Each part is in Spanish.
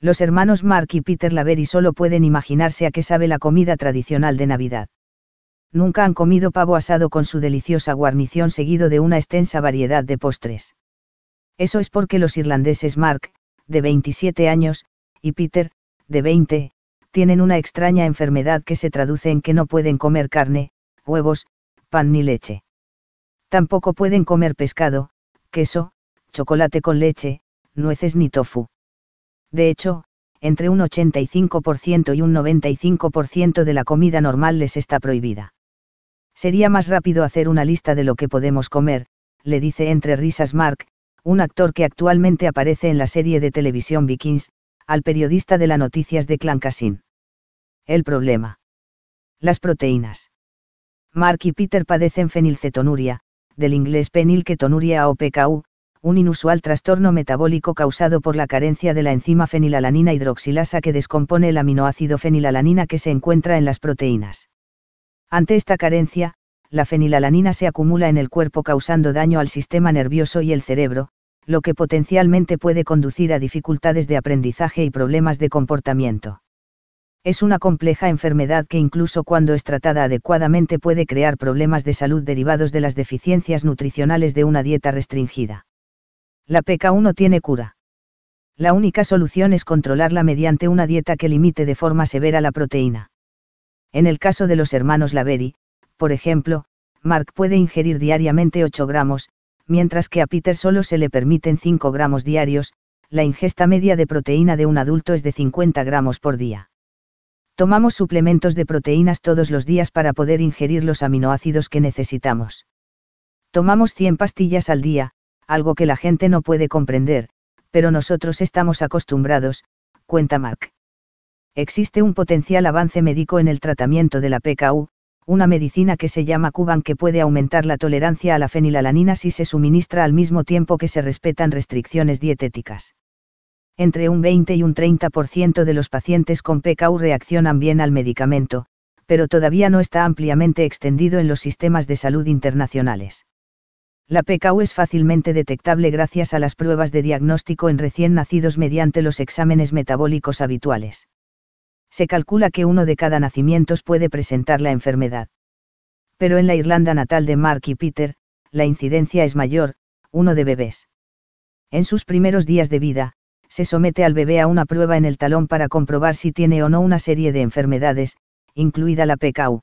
Los hermanos Mark y Peter Lavery solo pueden imaginarse a qué sabe la comida tradicional de Navidad. Nunca han comido pavo asado con su deliciosa guarnición seguido de una extensa variedad de postres. Eso es porque los irlandeses Mark, de 27 años, y Peter, de 20, tienen una extraña enfermedad que se traduce en que no pueden comer carne, huevos, pan ni leche. Tampoco pueden comer pescado, queso, chocolate con leche, nueces ni tofu. De hecho, entre un 85% y un 95% de la comida normal les está prohibida. Sería más rápido hacer una lista de lo que podemos comer, le dice entre risas Mark, un actor que actualmente aparece en la serie de televisión Vikings, al periodista de las noticias de Clancasin. El problema. Las proteínas. Mark y Peter padecen fenilcetonuria, del inglés penilketonuria o PKU, un inusual trastorno metabólico causado por la carencia de la enzima fenilalanina hidroxilasa que descompone el aminoácido fenilalanina que se encuentra en las proteínas. Ante esta carencia, la fenilalanina se acumula en el cuerpo causando daño al sistema nervioso y el cerebro, lo que potencialmente puede conducir a dificultades de aprendizaje y problemas de comportamiento. Es una compleja enfermedad que incluso cuando es tratada adecuadamente puede crear problemas de salud derivados de las deficiencias nutricionales de una dieta restringida. La PK1 tiene cura. La única solución es controlarla mediante una dieta que limite de forma severa la proteína. En el caso de los hermanos Laveri, por ejemplo, Mark puede ingerir diariamente 8 gramos, mientras que a Peter solo se le permiten 5 gramos diarios, la ingesta media de proteína de un adulto es de 50 gramos por día. Tomamos suplementos de proteínas todos los días para poder ingerir los aminoácidos que necesitamos. Tomamos 100 pastillas al día, algo que la gente no puede comprender, pero nosotros estamos acostumbrados, cuenta Mark. Existe un potencial avance médico en el tratamiento de la PKU, una medicina que se llama Cuban que puede aumentar la tolerancia a la fenilalanina si se suministra al mismo tiempo que se respetan restricciones dietéticas. Entre un 20 y un 30% de los pacientes con PKU reaccionan bien al medicamento, pero todavía no está ampliamente extendido en los sistemas de salud internacionales. La PKU es fácilmente detectable gracias a las pruebas de diagnóstico en recién nacidos mediante los exámenes metabólicos habituales. Se calcula que uno de cada nacimientos puede presentar la enfermedad. Pero en la Irlanda natal de Mark y Peter, la incidencia es mayor, uno de bebés. En sus primeros días de vida, se somete al bebé a una prueba en el talón para comprobar si tiene o no una serie de enfermedades, incluida la PKU.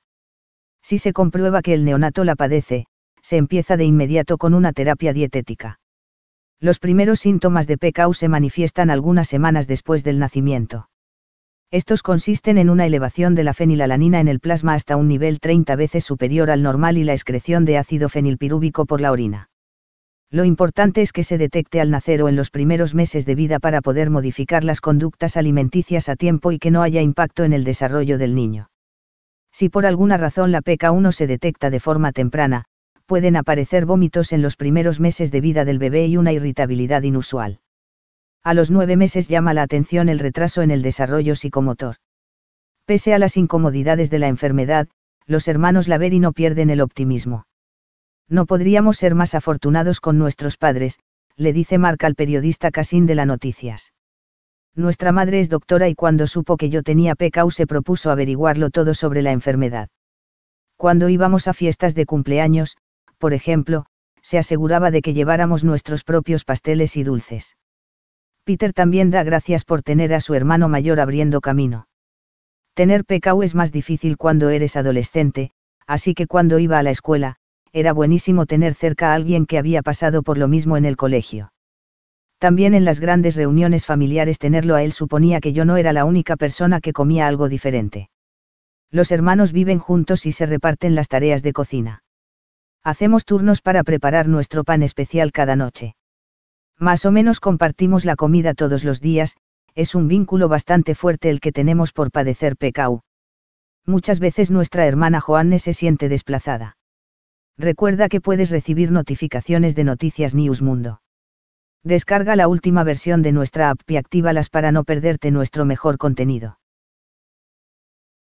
Si se comprueba que el neonato la padece, se empieza de inmediato con una terapia dietética. Los primeros síntomas de PKU se manifiestan algunas semanas después del nacimiento. Estos consisten en una elevación de la fenilalanina en el plasma hasta un nivel 30 veces superior al normal y la excreción de ácido fenilpirúbico por la orina. Lo importante es que se detecte al nacer o en los primeros meses de vida para poder modificar las conductas alimenticias a tiempo y que no haya impacto en el desarrollo del niño. Si por alguna razón la PKU no se detecta de forma temprana, pueden aparecer vómitos en los primeros meses de vida del bebé y una irritabilidad inusual. A los nueve meses llama la atención el retraso en el desarrollo psicomotor. Pese a las incomodidades de la enfermedad, los hermanos la y no pierden el optimismo. No podríamos ser más afortunados con nuestros padres, le dice Mark al periodista Casín de la Noticias. Nuestra madre es doctora y cuando supo que yo tenía PKU se propuso averiguarlo todo sobre la enfermedad. Cuando íbamos a fiestas de cumpleaños, por ejemplo, se aseguraba de que lleváramos nuestros propios pasteles y dulces. Peter también da gracias por tener a su hermano mayor abriendo camino. Tener pecado es más difícil cuando eres adolescente, así que cuando iba a la escuela, era buenísimo tener cerca a alguien que había pasado por lo mismo en el colegio. También en las grandes reuniones familiares tenerlo a él suponía que yo no era la única persona que comía algo diferente. Los hermanos viven juntos y se reparten las tareas de cocina hacemos turnos para preparar nuestro pan especial cada noche. Más o menos compartimos la comida todos los días, es un vínculo bastante fuerte el que tenemos por padecer PKU. Muchas veces nuestra hermana Joanne se siente desplazada. Recuerda que puedes recibir notificaciones de Noticias News Mundo. Descarga la última versión de nuestra app y actívalas para no perderte nuestro mejor contenido.